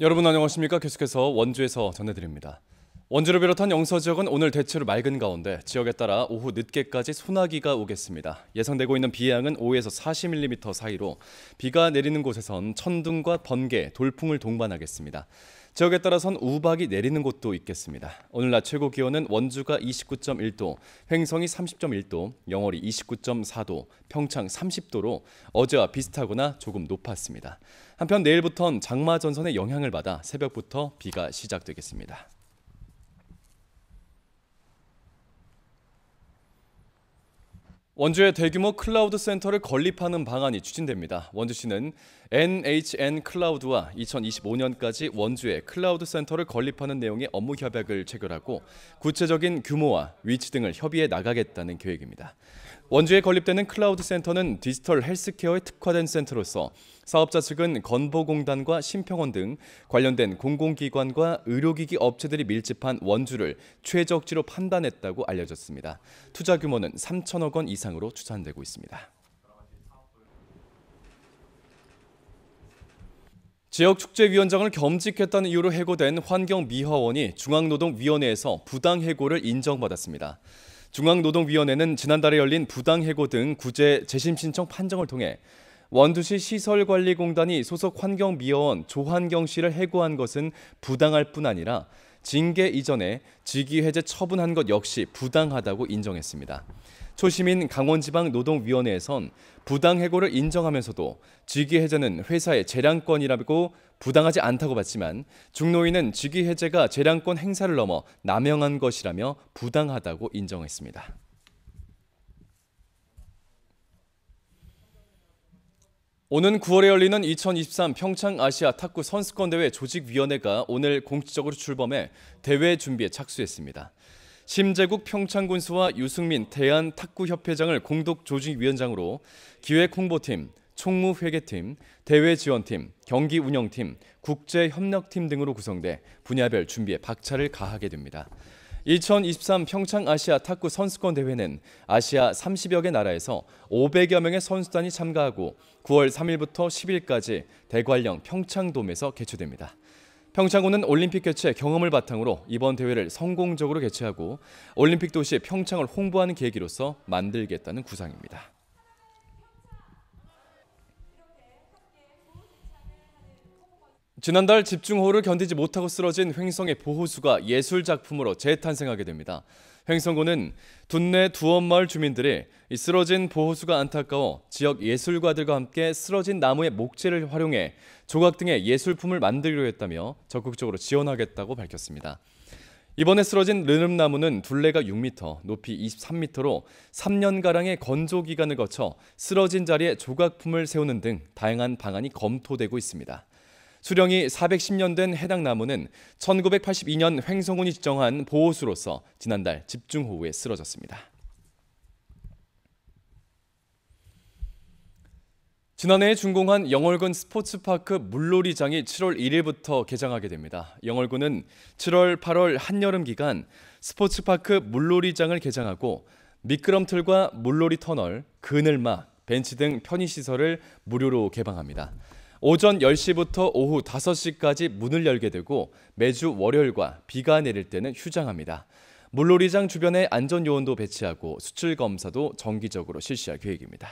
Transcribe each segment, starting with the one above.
여러분 안녕하십니까? 계속해서 원주에서 전해드립니다. 원주를 비롯한 영서 지역은 오늘 대체로 맑은 가운데 지역에 따라 오후 늦게까지 소나기가 오겠습니다. 예상되고 있는 비의 양은 5에서 40mm 사이로 비가 내리는 곳에선 천둥과 번개, 돌풍을 동반하겠습니다. 지역에 따라선 우박이 내리는 곳도 있겠습니다. 오늘 낮 최고 기온은 원주가 29.1도, 횡성이 30.1도, 영월이 29.4도, 평창 30도로 어제와 비슷하거나 조금 높았습니다. 한편 내일부터는 장마 전선의 영향을 받아 새벽부터 비가 시작되겠습니다. 원주에 대규모 클라우드 센터를 건립하는 방안이 추진됩니다. 원주시는 NHN 클라우드와 2025년까지 원주에 클라우드 센터를 건립하는 내용의 업무 협약을 체결하고 구체적인 규모와 위치 등을 협의해 나가겠다는 계획입니다. 원주에 건립되는 클라우드 센터는 디지털 헬스케어에 특화된 센터로서 사업자 측은 건보공단과 심평원 등 관련된 공공기관과 의료기기 업체들이 밀집한 원주를 최적지로 판단했다고 알려졌습니다. 투자 규모는 3천억 원 이상으로 추산되고 있습니다. 지역축제위원장을 겸직했다는 이유로 해고된 환경미화원이 중앙노동위원회에서 부당 해고를 인정받았습니다. 중앙노동위원회는 지난달에 열린 부당해고 등 구제 재심 신청 판정을 통해 원두시 시설관리공단이 소속 환경미화원 조환경 씨를 해고한 것은 부당할 뿐 아니라 징계 이전에 직위해제 처분한 것 역시 부당하다고 인정했습니다. 초시민 강원지방노동위원회에선 부당해고를 인정하면서도 직위해제는 회사의 재량권이라고 부당하지 않다고 봤지만 중노인은 직위해제가 재량권 행사를 넘어 남용한 것이라며 부당하다고 인정했습니다. 오는 9월에 열리는 2023 평창 아시아 탁구 선수권 대회 조직위원회가 오늘 공식적으로 출범해 대회 준비에 착수했습니다. 심재국 평창군수와 유승민 대한 탁구협회장을 공동 조직위원장으로 기획 홍보팀, 총무 회계팀, 대회 지원팀, 경기 운영팀, 국제 협력팀 등으로 구성돼 분야별 준비에 박차를 가하게 됩니다. 2023 평창 아시아 탁구 선수권 대회는 아시아 30여 개 나라에서 500여 명의 선수단이 참가하고 9월 3일부터 10일까지 대관령 평창돔에서 개최됩니다. 평창군은 올림픽 개최 경험을 바탕으로 이번 대회를 성공적으로 개최하고 올림픽 도시 평창을 홍보하는 계기로서 만들겠다는 구상입니다. 지난달 집중호우를 견디지 못하고 쓰러진 횡성의 보호수가 예술 작품으로 재탄생하게 됩니다. 횡성군은 둔내 두원마을 주민들이 쓰러진 보호수가 안타까워 지역 예술가들과 함께 쓰러진 나무의 목재를 활용해 조각 등의 예술품을 만들려 했다며 적극적으로 지원하겠다고 밝혔습니다. 이번에 쓰러진 르름나무는 둘레가 6m, 높이 23m로 3년가량의 건조 기간을 거쳐 쓰러진 자리에 조각품을 세우는 등 다양한 방안이 검토되고 있습니다. 수령이 410년 된 해당 나무는 1982년 횡성군이 지정한 보호수로서 지난달 집중호우에 쓰러졌습니다. 지난해 준공한 영월군 스포츠파크 물놀이장이 7월 1일부터 개장하게 됩니다. 영월군은 7월 8월 한여름 기간 스포츠파크 물놀이장을 개장하고 미끄럼틀과 물놀이 터널, 그늘막, 벤치 등 편의시설을 무료로 개방합니다. 오전 10시부터 오후 5시까지 문을 열게 되고 매주 월요일과 비가 내릴 때는 휴장합니다. 물놀이장 주변에 안전요원도 배치하고 수출 검사도 정기적으로 실시할 계획입니다.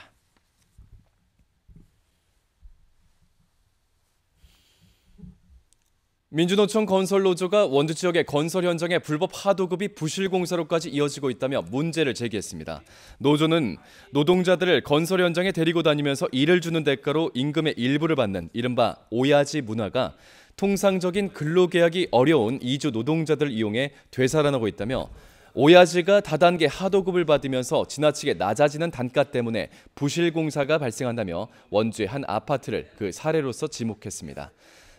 민주노총 건설노조가 원주 지역의 건설 현장의 불법 하도급이 부실 공사로까지 이어지고 있다며 문제를 제기했습니다. 노조는 노동자들을 건설 현장에 데리고 다니면서 일을 주는 대가로 임금의 일부를 받는 이른바 오야지 문화가 통상적인 근로계약이 어려운 이주 노동자들 이용해 되살아나고 있다며 오야지가 다단계 하도급을 받으면서 지나치게 낮아지는 단가 때문에 부실 공사가 발생한다며 원주의 한 아파트를 그 사례로서 지목했습니다.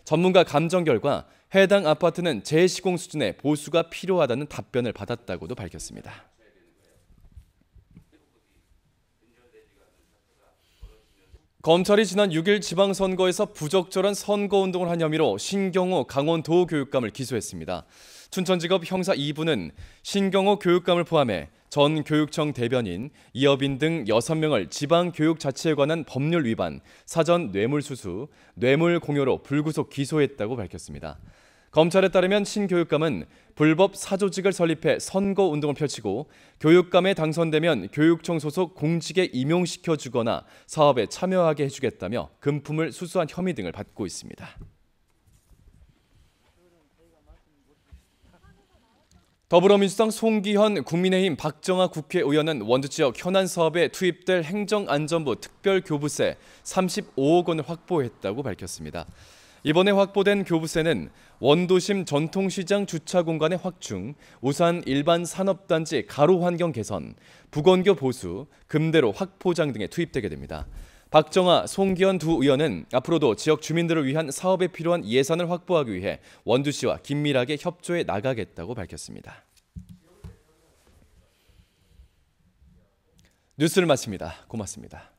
전문가 감정 결과 해당 아파트는 재시공 수준의 보수가 필요하다는 답변을 받았다고도 밝혔습니다. 검찰이 지난 6일 지방선거에서 부적절한 선거운동을 한 혐의로 신경호 강원도 교육감을 기소했습니다. 춘천지법 형사 2부는 신경호 교육감을 포함해 전 교육청 대변인, 이어빈 등 6명을 지방교육자치에 관한 법률 위반, 사전 뇌물수수, 뇌물공여로 불구속 기소했다고 밝혔습니다. 검찰에 따르면 신교육감은 불법 사조직을 설립해 선거 운동을 펼치고 교육감에 당선되면 교육청 소속 공직에 임용시켜 주거나 사업에 참여하게 해주겠다며 금품을 수수한 혐의 등을 받고 있습니다. 더불어민주당 송기현 국민의힘 박정아 국회의원은 원주 지역 현안 사업에 투입될 행정안전부 특별교부세 35억 원을 확보했다고 밝혔습니다. 이번에 확보된 교부세는 원도심 전통시장 주차 공간의 확충, 우산 일반 산업단지 가로 환경 개선, 부건교 보수, 금대로 확포장 등에 투입되게 됩니다. 박정아, 송기현 두 의원은 앞으로도 지역 주민들을 위한 사업에 필요한 예산을 확보하기 위해 원두시와 긴밀하게 협조해 나가겠다고 밝혔습니다. 뉴스를 마칩니다. 고맙습니다.